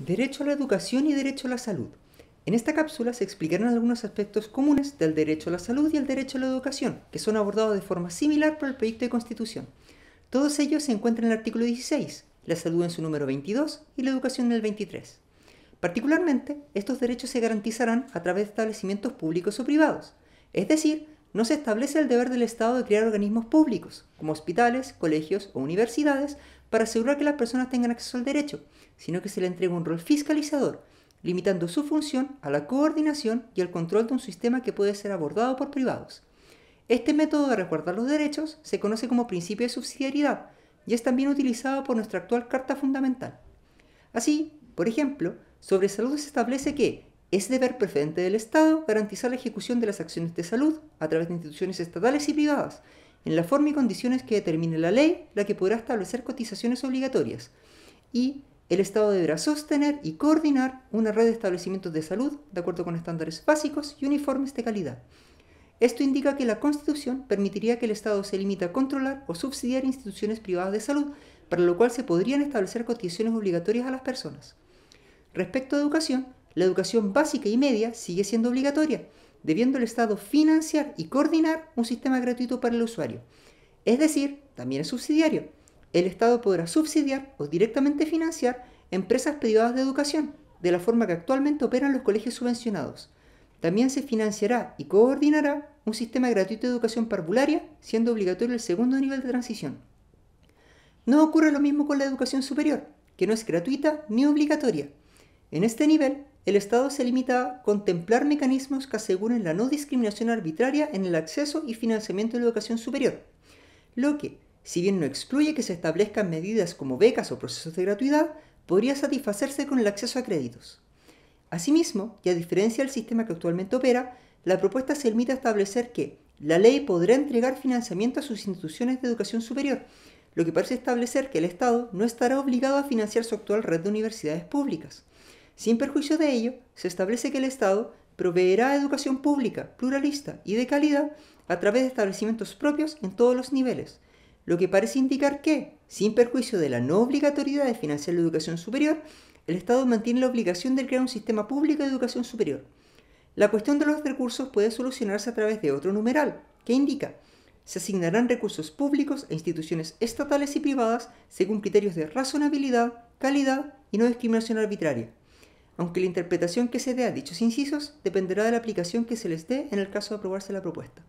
Derecho a la educación y derecho a la salud. En esta cápsula se explicarán algunos aspectos comunes del derecho a la salud y el derecho a la educación, que son abordados de forma similar por el proyecto de constitución. Todos ellos se encuentran en el artículo 16, la salud en su número 22 y la educación en el 23. Particularmente, estos derechos se garantizarán a través de establecimientos públicos o privados, es decir, no se establece el deber del Estado de crear organismos públicos, como hospitales, colegios o universidades, para asegurar que las personas tengan acceso al derecho, sino que se le entrega un rol fiscalizador, limitando su función a la coordinación y al control de un sistema que puede ser abordado por privados. Este método de resguardar los derechos se conoce como principio de subsidiariedad y es también utilizado por nuestra actual Carta Fundamental. Así, por ejemplo, sobre salud se establece que es deber preferente del Estado garantizar la ejecución de las acciones de salud a través de instituciones estatales y privadas en la forma y condiciones que determine la ley, la que podrá establecer cotizaciones obligatorias. Y el Estado deberá sostener y coordinar una red de establecimientos de salud de acuerdo con estándares básicos y uniformes de calidad. Esto indica que la Constitución permitiría que el Estado se limite a controlar o subsidiar instituciones privadas de salud, para lo cual se podrían establecer cotizaciones obligatorias a las personas. Respecto a educación, la educación básica y media sigue siendo obligatoria, debiendo el Estado financiar y coordinar un sistema gratuito para el usuario. Es decir, también es subsidiario. El Estado podrá subsidiar o directamente financiar empresas privadas de educación, de la forma que actualmente operan los colegios subvencionados. También se financiará y coordinará un sistema gratuito de educación parvularia, siendo obligatorio el segundo nivel de transición. No ocurre lo mismo con la educación superior, que no es gratuita ni obligatoria. En este nivel, el Estado se limita a contemplar mecanismos que aseguren la no discriminación arbitraria en el acceso y financiamiento de la educación superior, lo que, si bien no excluye que se establezcan medidas como becas o procesos de gratuidad, podría satisfacerse con el acceso a créditos. Asimismo, y a diferencia del sistema que actualmente opera, la propuesta se limita a establecer que la ley podrá entregar financiamiento a sus instituciones de educación superior, lo que parece establecer que el Estado no estará obligado a financiar su actual red de universidades públicas. Sin perjuicio de ello, se establece que el Estado proveerá educación pública, pluralista y de calidad a través de establecimientos propios en todos los niveles, lo que parece indicar que, sin perjuicio de la no obligatoriedad de financiar la educación superior, el Estado mantiene la obligación de crear un sistema público de educación superior. La cuestión de los recursos puede solucionarse a través de otro numeral, que indica, se asignarán recursos públicos a instituciones estatales y privadas según criterios de razonabilidad, calidad y no discriminación arbitraria aunque la interpretación que se dé a dichos incisos dependerá de la aplicación que se les dé en el caso de aprobarse la propuesta.